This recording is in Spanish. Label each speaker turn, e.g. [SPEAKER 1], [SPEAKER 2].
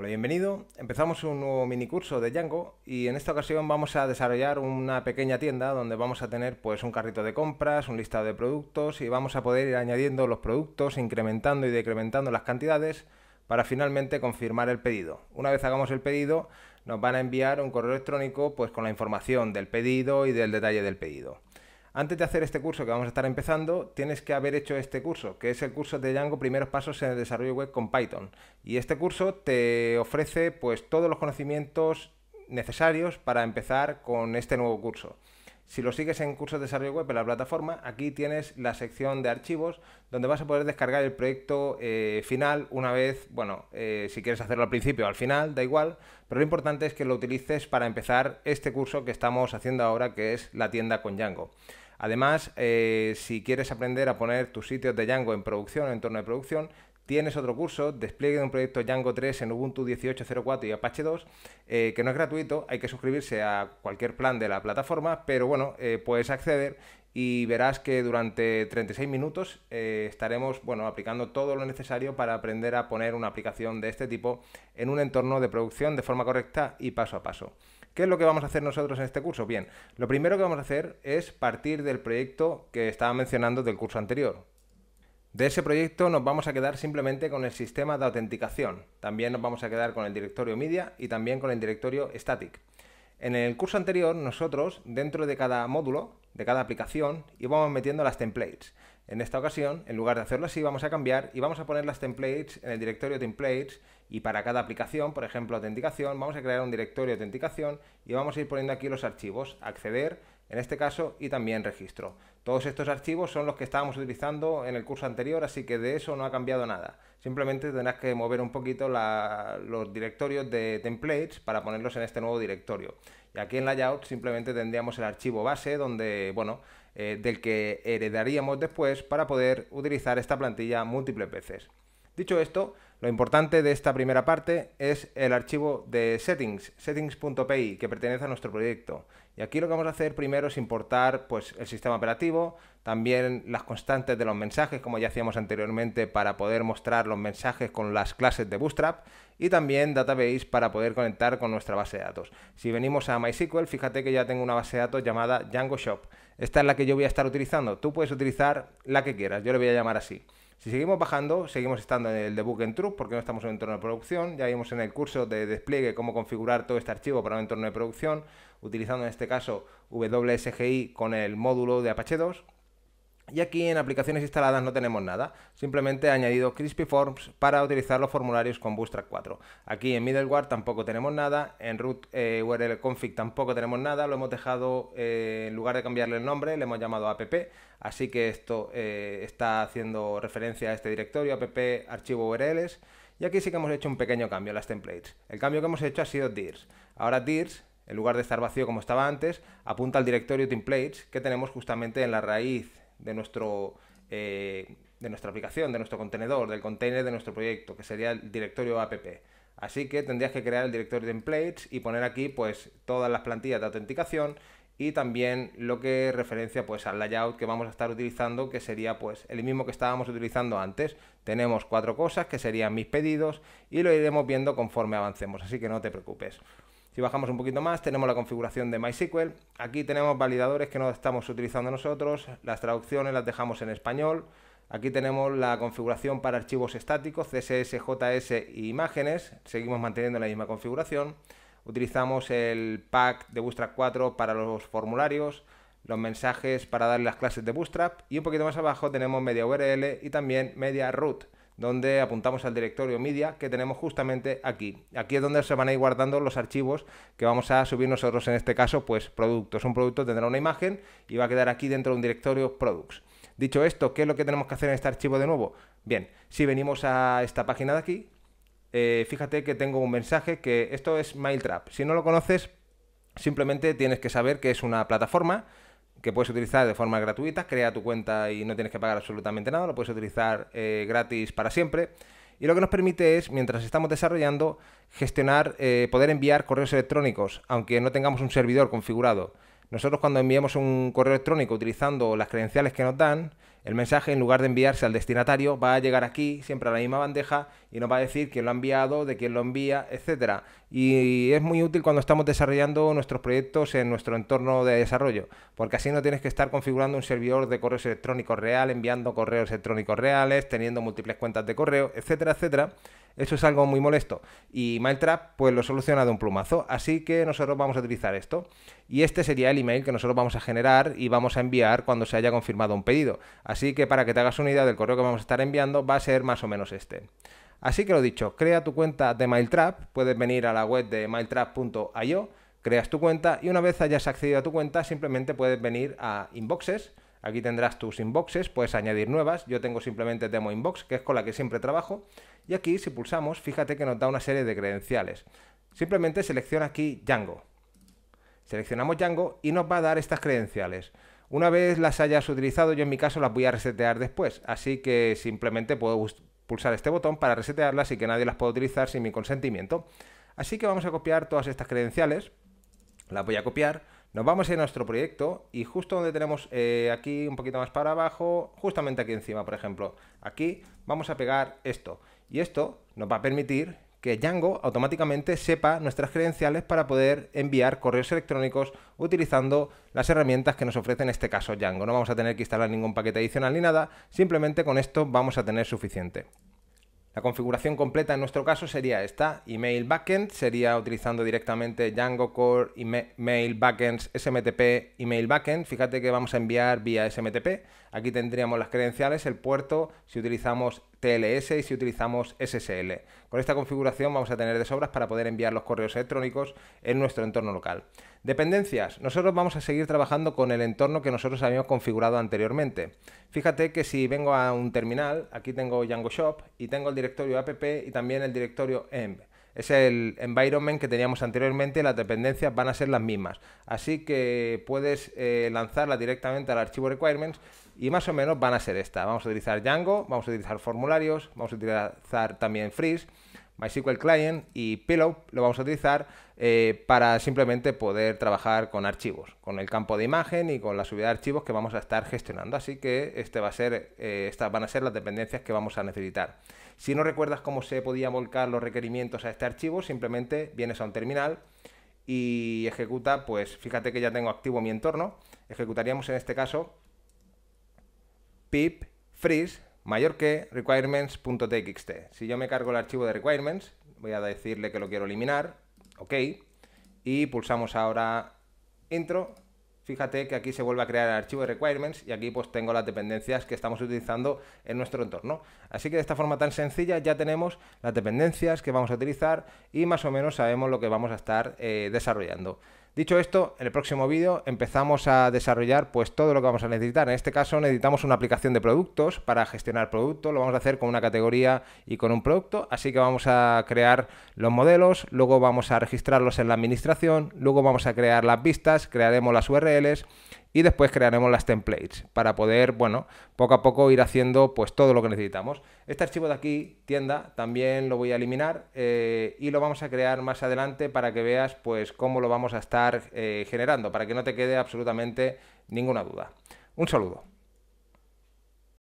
[SPEAKER 1] Hola, bienvenido. Empezamos un nuevo mini curso de Django y en esta ocasión vamos a desarrollar una pequeña tienda donde vamos a tener pues un carrito de compras, un listado de productos y vamos a poder ir añadiendo los productos, incrementando y decrementando las cantidades para finalmente confirmar el pedido. Una vez hagamos el pedido, nos van a enviar un correo electrónico pues con la información del pedido y del detalle del pedido. Antes de hacer este curso que vamos a estar empezando, tienes que haber hecho este curso, que es el curso de Django Primeros Pasos en el Desarrollo Web con Python. Y este curso te ofrece pues todos los conocimientos necesarios para empezar con este nuevo curso. Si lo sigues en cursos de desarrollo web en la plataforma, aquí tienes la sección de archivos donde vas a poder descargar el proyecto eh, final una vez, bueno, eh, si quieres hacerlo al principio o al final, da igual, pero lo importante es que lo utilices para empezar este curso que estamos haciendo ahora, que es la tienda con Django. Además, eh, si quieres aprender a poner tus sitios de Django en producción, en entorno de producción, Tienes otro curso, despliegue de un proyecto Django 3 en Ubuntu 18.04 y Apache 2, eh, que no es gratuito, hay que suscribirse a cualquier plan de la plataforma, pero bueno, eh, puedes acceder y verás que durante 36 minutos eh, estaremos bueno, aplicando todo lo necesario para aprender a poner una aplicación de este tipo en un entorno de producción de forma correcta y paso a paso. ¿Qué es lo que vamos a hacer nosotros en este curso? Bien, lo primero que vamos a hacer es partir del proyecto que estaba mencionando del curso anterior. De ese proyecto nos vamos a quedar simplemente con el sistema de autenticación. También nos vamos a quedar con el directorio media y también con el directorio static. En el curso anterior nosotros, dentro de cada módulo, de cada aplicación, íbamos metiendo las templates. En esta ocasión, en lugar de hacerlo así, vamos a cambiar y vamos a poner las templates en el directorio templates y para cada aplicación, por ejemplo, autenticación, vamos a crear un directorio de autenticación y vamos a ir poniendo aquí los archivos, acceder, en este caso, y también registro. Todos estos archivos son los que estábamos utilizando en el curso anterior, así que de eso no ha cambiado nada. Simplemente tendrás que mover un poquito los directorios de templates para ponerlos en este nuevo directorio. Y aquí en layout simplemente tendríamos el archivo base donde, bueno, eh, del que heredaríamos después para poder utilizar esta plantilla múltiples veces. Dicho esto, lo importante de esta primera parte es el archivo de settings, settings.py, que pertenece a nuestro proyecto. Y aquí lo que vamos a hacer primero es importar pues, el sistema operativo, también las constantes de los mensajes, como ya hacíamos anteriormente, para poder mostrar los mensajes con las clases de Bootstrap, y también database para poder conectar con nuestra base de datos. Si venimos a MySQL, fíjate que ya tengo una base de datos llamada Django Shop. Esta es la que yo voy a estar utilizando. Tú puedes utilizar la que quieras, yo le voy a llamar así. Si seguimos bajando, seguimos estando en el debug en true porque no estamos en un entorno de producción. Ya vimos en el curso de despliegue cómo configurar todo este archivo para un entorno de producción, utilizando en este caso WSGI con el módulo de Apache 2, y aquí en aplicaciones instaladas no tenemos nada, simplemente he añadido Crispy Forms para utilizar los formularios con Bootstrap 4. Aquí en middleware tampoco tenemos nada, en root eh, URL config tampoco tenemos nada, lo hemos dejado, eh, en lugar de cambiarle el nombre, le hemos llamado app, así que esto eh, está haciendo referencia a este directorio, app archivo URLs, y aquí sí que hemos hecho un pequeño cambio en las templates. El cambio que hemos hecho ha sido dirs. Ahora dirs en lugar de estar vacío como estaba antes, apunta al directorio templates que tenemos justamente en la raíz de, nuestro, eh, de nuestra aplicación, de nuestro contenedor, del container de nuestro proyecto, que sería el directorio app. Así que tendrías que crear el directorio templates y poner aquí pues todas las plantillas de autenticación y también lo que referencia pues al layout que vamos a estar utilizando que sería pues el mismo que estábamos utilizando antes tenemos cuatro cosas que serían mis pedidos y lo iremos viendo conforme avancemos así que no te preocupes si bajamos un poquito más, tenemos la configuración de MySQL. Aquí tenemos validadores que no estamos utilizando nosotros. Las traducciones las dejamos en español. Aquí tenemos la configuración para archivos estáticos, CSS, JS e imágenes. Seguimos manteniendo la misma configuración. Utilizamos el pack de Bootstrap 4 para los formularios, los mensajes para darle las clases de Bootstrap y un poquito más abajo tenemos media URL y también media root donde apuntamos al directorio media que tenemos justamente aquí. Aquí es donde se van a ir guardando los archivos que vamos a subir nosotros, en este caso, pues productos. Un producto tendrá una imagen y va a quedar aquí dentro de un directorio products. Dicho esto, ¿qué es lo que tenemos que hacer en este archivo de nuevo? Bien, si venimos a esta página de aquí, eh, fíjate que tengo un mensaje que esto es MailTrap. Si no lo conoces, simplemente tienes que saber que es una plataforma que puedes utilizar de forma gratuita, crea tu cuenta y no tienes que pagar absolutamente nada, lo puedes utilizar eh, gratis para siempre. Y lo que nos permite es, mientras estamos desarrollando, gestionar, eh, poder enviar correos electrónicos, aunque no tengamos un servidor configurado. Nosotros cuando enviamos un correo electrónico utilizando las credenciales que nos dan, el mensaje, en lugar de enviarse al destinatario, va a llegar aquí, siempre a la misma bandeja, y nos va a decir quién lo ha enviado, de quién lo envía, etc. Y es muy útil cuando estamos desarrollando nuestros proyectos en nuestro entorno de desarrollo, porque así no tienes que estar configurando un servidor de correos electrónicos real, enviando correos electrónicos reales, teniendo múltiples cuentas de correo, etcétera, etcétera. Eso es algo muy molesto. Y Mailtrap pues lo soluciona de un plumazo. Así que nosotros vamos a utilizar esto. Y este sería el email que nosotros vamos a generar y vamos a enviar cuando se haya confirmado un pedido. Así que para que te hagas una idea del correo que vamos a estar enviando va a ser más o menos este. Así que lo dicho, crea tu cuenta de MailTrap, puedes venir a la web de mailtrap.io, creas tu cuenta y una vez hayas accedido a tu cuenta simplemente puedes venir a Inboxes, aquí tendrás tus inboxes, puedes añadir nuevas, yo tengo simplemente Demo Inbox, que es con la que siempre trabajo, y aquí si pulsamos, fíjate que nos da una serie de credenciales. Simplemente selecciona aquí Django. Seleccionamos Django y nos va a dar estas credenciales. Una vez las hayas utilizado, yo en mi caso las voy a resetear después, así que simplemente puedo pulsar este botón para resetearlas y que nadie las pueda utilizar sin mi consentimiento. Así que vamos a copiar todas estas credenciales, las voy a copiar, nos vamos a, ir a nuestro proyecto y justo donde tenemos eh, aquí un poquito más para abajo, justamente aquí encima, por ejemplo, aquí vamos a pegar esto. Y esto nos va a permitir que Django automáticamente sepa nuestras credenciales para poder enviar correos electrónicos utilizando las herramientas que nos ofrece en este caso Django. No vamos a tener que instalar ningún paquete adicional ni nada, simplemente con esto vamos a tener suficiente. La configuración completa en nuestro caso sería esta, email backend, sería utilizando directamente Django Core, email backends, SMTP, email backend. Fíjate que vamos a enviar vía SMTP. Aquí tendríamos las credenciales, el puerto, si utilizamos TLS y si utilizamos SSL. Con esta configuración vamos a tener de sobras para poder enviar los correos electrónicos en nuestro entorno local. Dependencias. Nosotros vamos a seguir trabajando con el entorno que nosotros habíamos configurado anteriormente. Fíjate que si vengo a un terminal, aquí tengo Django Shop y tengo el directorio app y también el directorio env es el environment que teníamos anteriormente, las dependencias van a ser las mismas. Así que puedes eh, lanzarla directamente al archivo requirements y más o menos van a ser estas, Vamos a utilizar Django, vamos a utilizar formularios, vamos a utilizar también Freeze, MySQL Client y Pillow lo vamos a utilizar eh, para simplemente poder trabajar con archivos, con el campo de imagen y con la subida de archivos que vamos a estar gestionando. Así que este va a ser, eh, estas van a ser las dependencias que vamos a necesitar. Si no recuerdas cómo se podían volcar los requerimientos a este archivo, simplemente vienes a un terminal y ejecuta, pues fíjate que ya tengo activo mi entorno, ejecutaríamos en este caso pip freeze mayor que requirements.txt. Si yo me cargo el archivo de requirements, voy a decirle que lo quiero eliminar, ok, y pulsamos ahora intro, fíjate que aquí se vuelve a crear el archivo de requirements y aquí pues tengo las dependencias que estamos utilizando en nuestro entorno. Así que de esta forma tan sencilla ya tenemos las dependencias que vamos a utilizar y más o menos sabemos lo que vamos a estar eh, desarrollando. Dicho esto, en el próximo vídeo empezamos a desarrollar pues todo lo que vamos a necesitar. En este caso necesitamos una aplicación de productos para gestionar productos. Lo vamos a hacer con una categoría y con un producto. Así que vamos a crear los modelos, luego vamos a registrarlos en la administración, luego vamos a crear las vistas, crearemos las URLs, y después crearemos las templates para poder, bueno, poco a poco ir haciendo pues todo lo que necesitamos. Este archivo de aquí, tienda, también lo voy a eliminar eh, y lo vamos a crear más adelante para que veas pues cómo lo vamos a estar eh, generando, para que no te quede absolutamente ninguna duda. Un saludo.